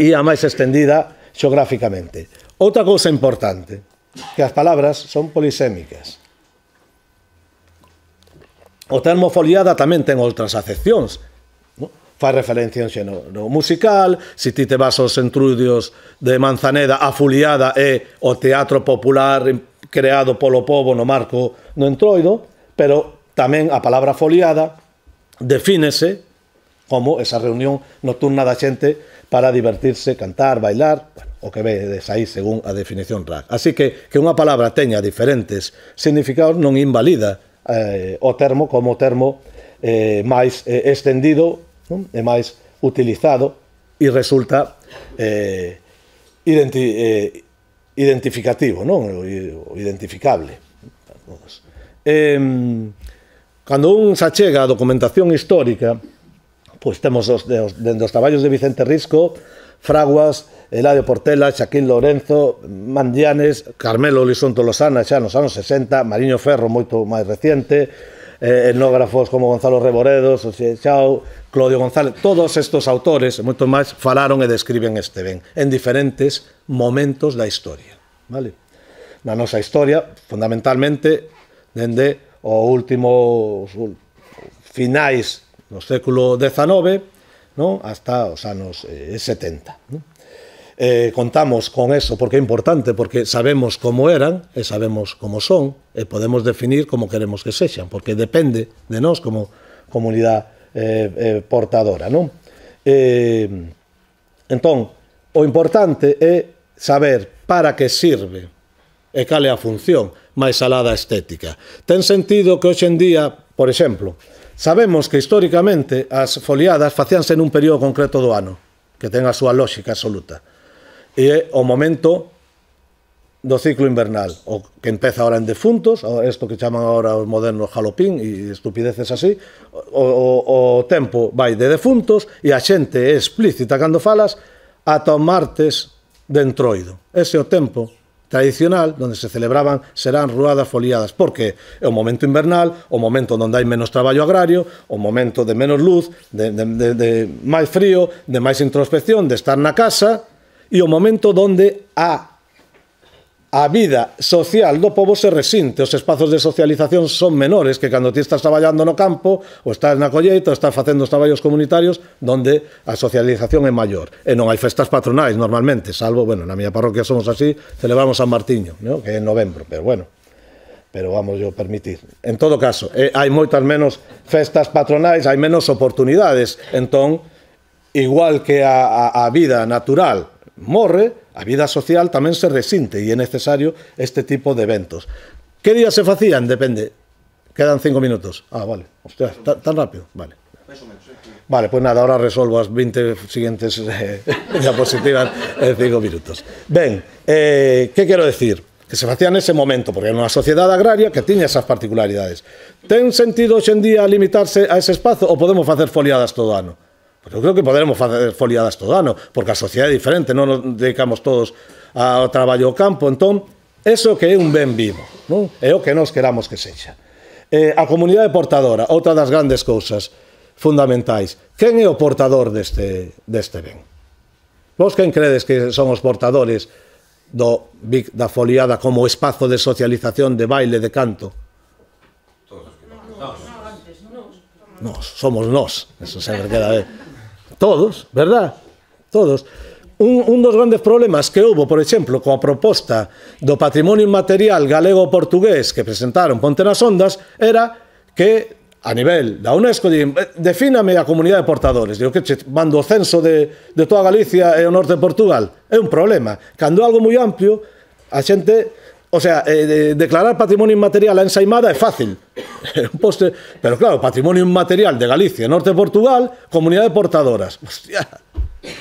e a máis estendida xeográficamente. Outra cousa importante, que as palabras son polisémicas. O termo foliada tamén ten outras acepcións, fa referencia en xénero musical, se ti te vas aos entrudios de Manzaneda, a Fuliada é o teatro popular creado polo povo no marco no entroido, pero tamén a palabra foliada defínese como esa reunión nocturna da xente para divertirse, cantar, bailar, bueno, o que vedes aí según a definición RAC. Así que que unha palabra teña diferentes significados non invalida eh, o termo como termo eh, máis eh, extendido non? é máis utilizado e resulta eh, identi eh, identificativo, non? O identificable. Eh, cando un xa achega a documentación histórica, pois temos os, os, os traballos de Vicente Risco, Fraguas, Eladio Portela, Xaquín Lorenzo, Mandianes, Carmelo Lisonto Lozana xa nos anos 60, Mariño Ferro moito máis reciente, eh, etnógrafos como Gonzalo Reboredo, Xoxe Chao, Claudio González, todos estos autores, e moito máis, falaron e describen este ben en diferentes momentos da historia. Vale? Na nosa historia, fundamentalmente, dende o último finais do século XIX non? hasta os anos eh, 70. Non? eh, contamos con eso porque é importante, porque sabemos como eran e sabemos como son e podemos definir como queremos que sexan, porque depende de nós como comunidade eh, eh, portadora, non? Eh, entón, o importante é saber para que sirve e cal é a función máis alá da estética. Ten sentido que hoxe en día, por exemplo, sabemos que históricamente as foliadas facíanse nun período concreto do ano, que ten a súa lógica absoluta e o momento do ciclo invernal, o que empeza ahora en defuntos, o isto que chaman ahora os modernos jalopín e estupideces así, o, o, o tempo vai de defuntos e a xente é explícita cando falas ata o martes de entroido. Ese é o tempo tradicional onde se celebraban serán ruadas foliadas, porque é o momento invernal, o momento onde hai menos traballo agrario, o momento de menos luz, de, de, de, de máis frío, de máis introspección, de estar na casa, e o momento donde a a vida social do povo se resinte, os espazos de socialización son menores que cando ti estás traballando no campo, ou estás na colleita, ou estás facendo os traballos comunitarios, donde a socialización é maior. E non hai festas patronais normalmente, salvo, bueno, na miña parroquia somos así, celebramos San Martiño, ¿no? que é en novembro, pero bueno, pero vamos yo permitir. En todo caso, eh, hai moitas menos festas patronais, hai menos oportunidades, entón, igual que a, a, a vida natural morre, a vida social tamén se resinte e é necesario este tipo de eventos. Que día se facían? Depende. Quedan cinco minutos. Ah, vale. Hostia, tan, tan rápido. Vale. Vale, pues nada, ahora resolvo as 20 siguientes eh, diapositivas en cinco minutos. Ben, eh, que quero decir? que se facía nese momento, porque era unha sociedade agraria que tiña esas particularidades. Ten sentido hoxendía limitarse a ese espazo ou podemos facer foliadas todo ano? Pues eu creo que poderemos facer foliadas todo ano, porque a sociedade é diferente, non nos dedicamos todos ao traballo ao campo, entón, eso que é un ben vivo, non? É o que nos queramos que sexa. Eh, a comunidade portadora, outra das grandes cousas fundamentais. Quen é o portador deste, deste ben? Vos quen credes que son os portadores do Vic da Foliada como espazo de socialización, de baile, de canto? Todos. Nós. Nós, somos nós. Eso sempre queda ben. Todos, verdad? Todos. Un, un dos grandes problemas que houve, por exemplo, coa proposta do patrimonio inmaterial galego-portugués que presentaron Ponte nas Ondas era que a nivel da UNESCO de, eh, defíname a comunidade de portadores. Digo, que che, mando o censo de, de toda Galicia e o norte de Portugal. É un problema. Cando algo moi amplio, a xente O sea, eh, de, declarar patrimonio inmaterial a ensaimada é fácil. un poste, pero claro, patrimonio inmaterial de Galicia, norte de Portugal, comunidade de portadoras. Hostia.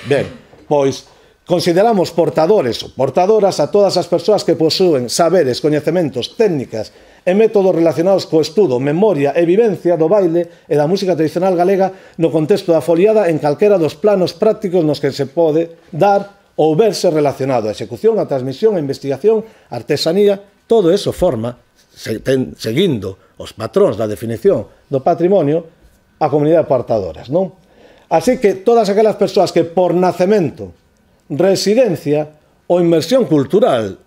Ben, pois consideramos portadores ou portadoras a todas as persoas que posúen saberes, coñecementos, técnicas e métodos relacionados co estudo, memoria e vivencia do baile e da música tradicional galega no contexto da foliada en calquera dos planos prácticos nos que se pode dar ou verse relacionado a execución, a transmisión, a investigación, a artesanía, todo eso forma, se, ten, seguindo os patróns da definición do patrimonio, a comunidade de portadoras, non? Así que todas aquelas persoas que por nacemento, residencia ou inmersión cultural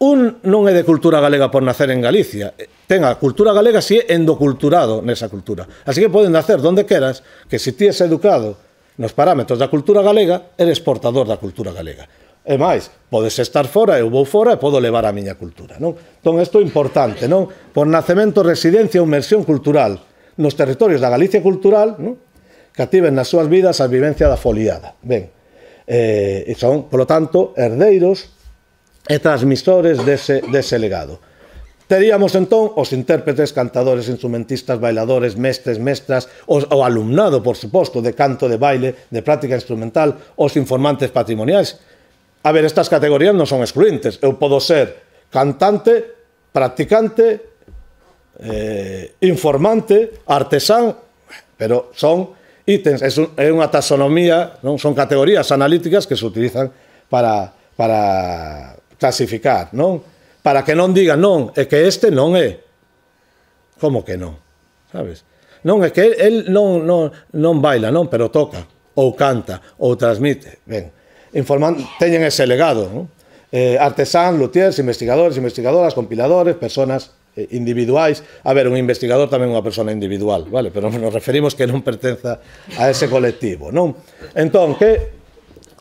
un non é de cultura galega por nacer en Galicia. Eh, ten a cultura galega si é endoculturado nesa cultura. Así que poden nacer donde queras, que se ti es educado nos parámetros da cultura galega, eres portador da cultura galega. E máis, podes estar fora, eu vou fora e podo levar a miña cultura, non? Entón, isto é importante, non? Por nacemento, residencia ou inmersión cultural nos territorios da Galicia cultural, non? Cativen nas súas vidas a vivencia da foliada. Ben, eh, e son, polo tanto, herdeiros e transmisores dese, dese legado. Teríamos entón os intérpretes, cantadores, instrumentistas, bailadores, mestres, mestras, os, o alumnado, por suposto, de canto, de baile, de práctica instrumental, os informantes patrimoniais. A ver, estas categorías non son excluentes. Eu podo ser cantante, practicante, eh, informante, artesán, pero son ítems, un, é unha taxonomía, non son categorías analíticas que se utilizan para, para clasificar, non? para que non digan non, é que este non é. Como que non? Sabes? Non, é que el non, non, non baila, non, pero toca, ou canta, ou transmite. Ben, informan, teñen ese legado, non? Eh, artesán, luthiers, investigadores, investigadoras, compiladores, personas eh, individuais. A ver, un investigador tamén é unha persona individual, vale? Pero nos referimos que non pertenza a ese colectivo, non? Entón, que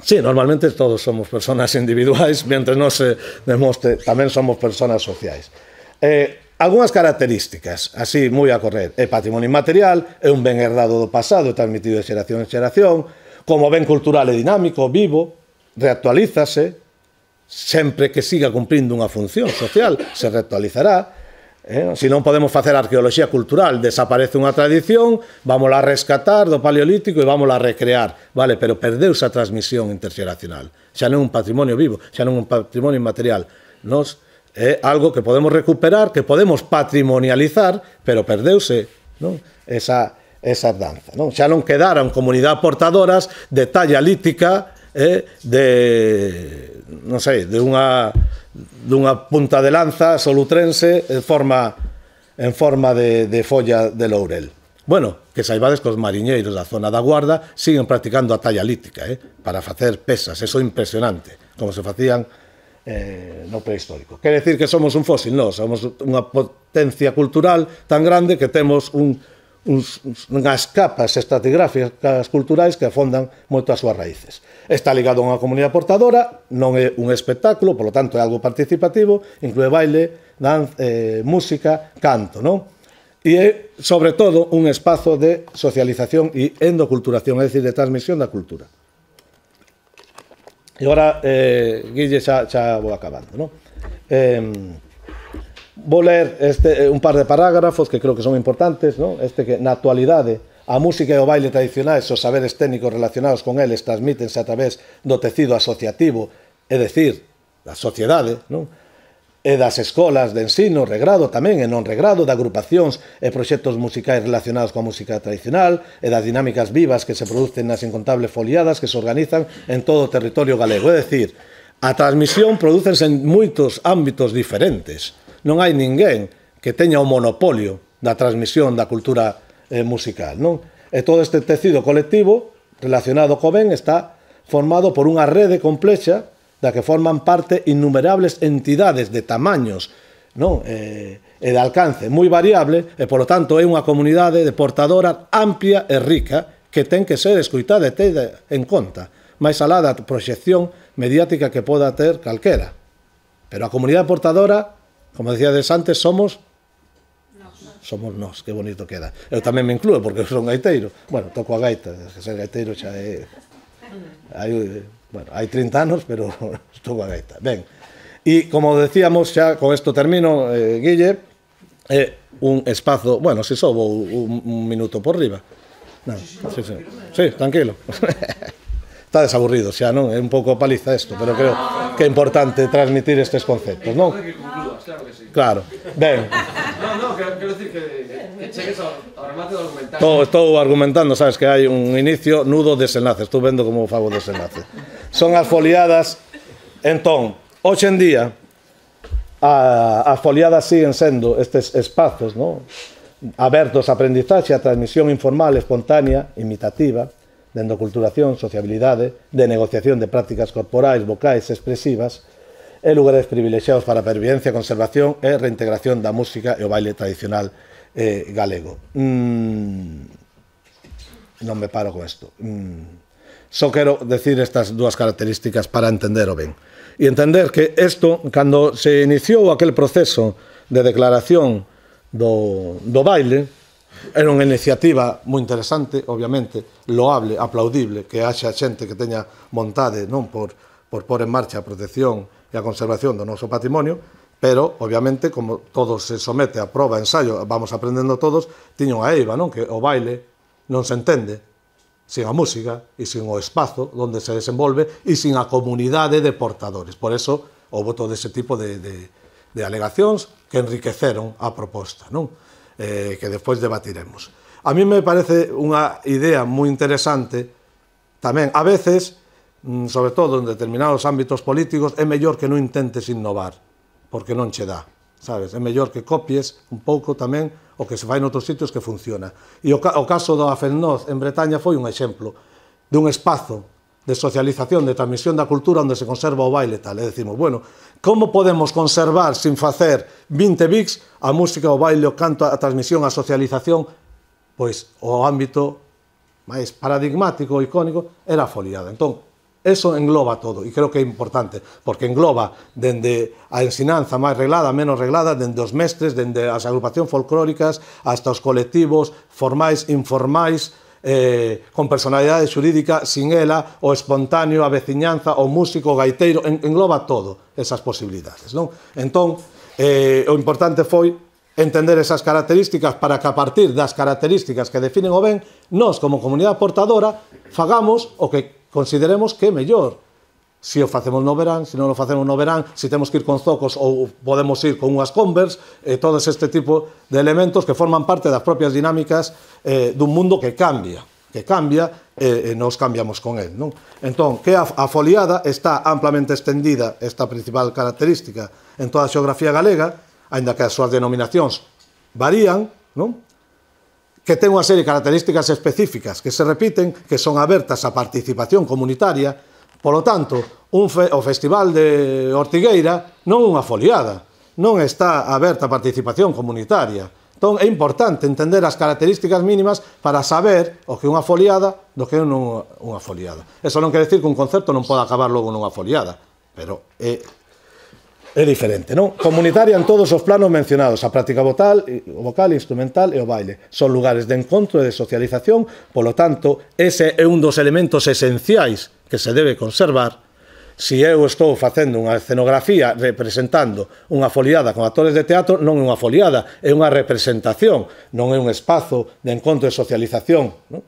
Sí, normalmente todos somos personas individuais, mentre non se demostre, tamén somos personas sociais. Eh, algunhas características, así moi a correr. É patrimonio inmaterial, é un ben herdado do pasado, transmitido de xeración en xeración, como ben cultural e dinámico, vivo, reactualízase, sempre que siga cumprindo unha función social, se reactualizará, Eh? Se si non podemos facer arqueoloxía cultural, desaparece unha tradición, vamos a rescatar do paleolítico e vamos a recrear, vale, pero perdeuse a transmisión interxeracional. Xa non é un patrimonio vivo, xa non é un patrimonio inmaterial. Nos é algo que podemos recuperar, que podemos patrimonializar, pero perdeuse, non? Esa esa danza, non? Xa non quedaron comunidades portadoras de talla lítica eh, de non sei, de unha dunha punta de lanza solutrense en forma en forma de, de folla de lourel. Bueno, que saibades que os mariñeiros da zona da Guarda siguen practicando a talla lítica, eh, para facer pesas, eso é impresionante, como se facían eh, no prehistórico. Quer decir que somos un fósil, non, somos unha potencia cultural tan grande que temos un uns, uns, unhas capas estratigráficas culturais que afondan moito as súas raíces. Está ligado a unha comunidade portadora, non é un espectáculo, polo tanto é algo participativo, inclúe baile, danza, eh, música, canto, non? E é, sobre todo, un espazo de socialización e endoculturación, é dicir, de transmisión da cultura. E agora, eh, Guille xa, xa vou acabando, non? Eh, Vou ler este, eh, un par de parágrafos que creo que son importantes, non? este que na actualidade a música e o baile tradicionais os saberes técnicos relacionados con eles transmítense a través do tecido asociativo, é dicir, da sociedade, non? e das escolas de ensino, regrado tamén e non regrado, de agrupacións e proxectos musicais relacionados coa música tradicional e das dinámicas vivas que se producen nas incontables foliadas que se organizan en todo o territorio galego. É dicir, a transmisión producense en moitos ámbitos diferentes non hai ninguén que teña o monopolio da transmisión da cultura eh, musical, non? E todo este tecido colectivo relacionado co ben está formado por unha rede complexa da que forman parte innumerables entidades de tamaños non? Eh, e de alcance moi variable e, polo tanto, é unha comunidade de portadora amplia e rica que ten que ser escoitada e teida en conta, máis alá da proxección mediática que poda ter calquera. Pero a comunidade portadora Como decíades antes, somos somos nós, que bonito queda. Eu tamén me incluo porque son gaiteiro. Bueno, toco a gaita, que ser gaiteiro xa é hai bueno, hai 30 anos, pero toco a gaita. Ben. E como decíamos xa con isto termino, eh, Guille, é eh, un espazo, bueno, se sobo vou un, un minuto por riba. Non, sí, sí. Sí, tranquilo. Está desaburrido xa, non? É un pouco paliza isto, pero creo que é importante transmitir estes conceptos, non? Claro, ben. Non, non, quero, quero dicir que, que chegues ao, ao remate do argumentario. Todo estou argumentando, sabes, que hai un inicio, nudo, desenlace. Estou vendo como fago desenlace. Son as foliadas. Entón, hoxe en día, a, as foliadas siguen sendo estes espazos, non? abertos a aprendizaxe, a transmisión informal, espontánea, imitativa, de culturación, sociabilidade, de negociación de prácticas corporais, vocais, expresivas, e lugares privilexiados para a pervivencia, conservación e reintegración da música e o baile tradicional eh, galego. Mm, non me paro con isto. Mm. Só quero decir estas dúas características para entender o ben. E entender que isto, cando se iniciou aquel proceso de declaración do, do baile, Era unha iniciativa moi interesante, obviamente, loable, aplaudible, que haxa xente que teña montade non por, por por en marcha a protección e a conservación do noso patrimonio, pero, obviamente, como todo se somete a prova, ensayo, vamos aprendendo todos, tiño a eiva, non? Que o baile non se entende sin a música e sin o espazo onde se desenvolve e sin a comunidade de portadores. Por eso, houve todo ese tipo de, de, de alegacións que enriqueceron a proposta, non? eh, que despois debatiremos. A mí me parece unha idea moi interesante, tamén a veces, mm, sobre todo en determinados ámbitos políticos, é mellor que non intentes innovar, porque non che dá, sabes? É mellor que copies un pouco tamén o que se fai noutros sitios que funciona. E o, ca o caso do Afelnoz en Bretaña foi un exemplo dun espazo de socialización, de transmisión da cultura onde se conserva o baile tal. E decimos, bueno, como podemos conservar sin facer 20 bics a música, o baile, o canto, a transmisión, a socialización? Pois o ámbito máis paradigmático, icónico, era a foliada. Entón, Eso engloba todo e creo que é importante, porque engloba dende a ensinanza máis reglada, menos reglada, dende os mestres, dende as agrupacións folclóricas, hasta os colectivos formais, informais, eh, con personalidade xurídica, sin ela, o espontáneo, a veciñanza, o músico, o gaiteiro, engloba todo esas posibilidades. Non? Entón, eh, o importante foi entender esas características para que a partir das características que definen o ben, nós como comunidade portadora fagamos o que consideremos que é mellor se o facemos no verán, se non o facemos no verán, se temos que ir con zocos ou podemos ir con unhas Converse, eh, todos este tipo de elementos que forman parte das propias dinámicas eh, dun mundo que cambia, que cambia e, eh, e nos cambiamos con el. Non? Entón, que a, a foliada está amplamente extendida, esta principal característica, en toda a xeografía galega, aínda que as súas denominacións varían, non? que ten unha serie de características específicas que se repiten, que son abertas á participación comunitaria, Polo tanto, un fe, o Festival de Ortigueira non unha foliada, non está aberta a participación comunitaria. Entón, é importante entender as características mínimas para saber o que é unha foliada do que é unha foliada. Eso non quer decir que un concerto non poda acabar logo nunha foliada, pero é é diferente, non? Comunitaria en todos os planos mencionados, a práctica vocal, o vocal, instrumental e o baile. Son lugares de encontro e de socialización, polo tanto, ese é un dos elementos esenciais que se debe conservar, se eu estou facendo unha escenografía representando unha foliada con actores de teatro, non é unha foliada, é unha representación, non é un espazo de encontro e socialización. Non?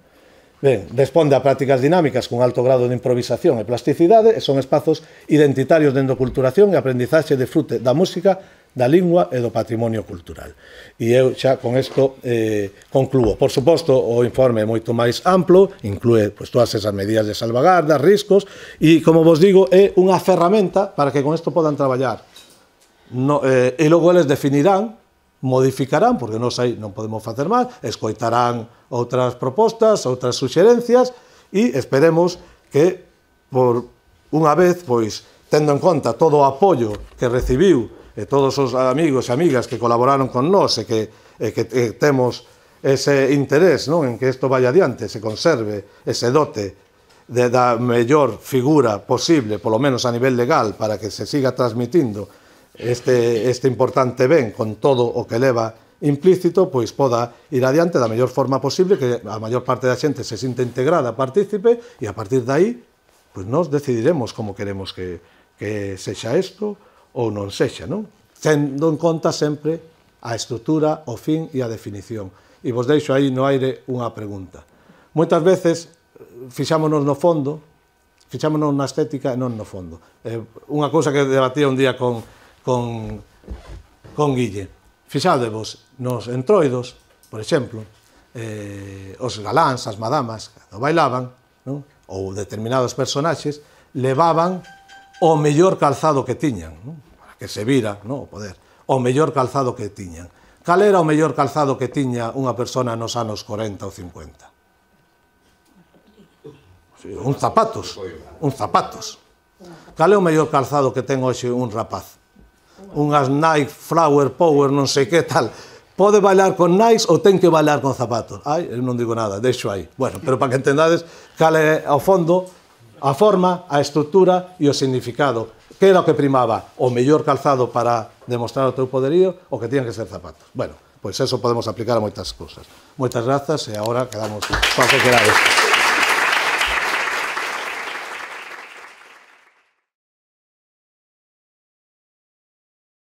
Ben, responde a prácticas dinámicas con alto grado de improvisación e plasticidade e son espazos identitarios de endoculturación e aprendizaxe de frute da música da lingua e do patrimonio cultural. E eu xa con isto eh, concluo. Por suposto, o informe é moito máis amplo, inclúe pois, todas esas medidas de salvagarda, riscos, e, como vos digo, é unha ferramenta para que con isto podan traballar. No, eh, e logo eles definirán, modificarán, porque non sei, non podemos facer máis, escoitarán outras propostas, outras suxerencias, e esperemos que, por unha vez, pois, tendo en conta todo o apoio que recibiu e todos os amigos e amigas que colaboraron con nós e que, e que e temos ese interés non? en que isto vai adiante, se conserve ese dote de, da mellor figura posible, polo menos a nivel legal, para que se siga transmitindo este, este importante ben con todo o que leva implícito pois poda ir adiante da mellor forma posible que a maior parte da xente se sinta integrada, partícipe e a partir de aí pois nós decidiremos como queremos que, que sexa isto ou non sexa, non? Tendo en conta sempre a estrutura, o fin e a definición. E vos deixo aí no aire unha pregunta. Moitas veces eh, fixámonos no fondo, fixámonos na estética e non no fondo. É eh, unha cousa que debatía un día con, con, con Guille. Fixádevos nos entroidos, por exemplo, eh, os galáns, as madamas, cando bailaban, non? ou determinados personaxes, levaban o mellor calzado que tiñan, non? que se vira, non? o poder, o mellor calzado que tiñan. Cal era o mellor calzado que tiña unha persona nos anos 40 ou 50? Sí, un zapatos, un zapatos. Cal é o mellor calzado que ten hoxe un rapaz? Unhas Nike, Flower Power, non sei que tal. Pode bailar con Nike ou ten que bailar con zapatos? Ai, non digo nada, deixo aí. Bueno, pero para que entendades, cal é ao fondo a forma, a estructura e o significado. Que era o que primaba? O mellor calzado para demostrar o teu poderío o que tían que ser zapatos. Bueno, pois eso podemos aplicar a moitas cousas. Moitas grazas e agora quedamos coa sociedade.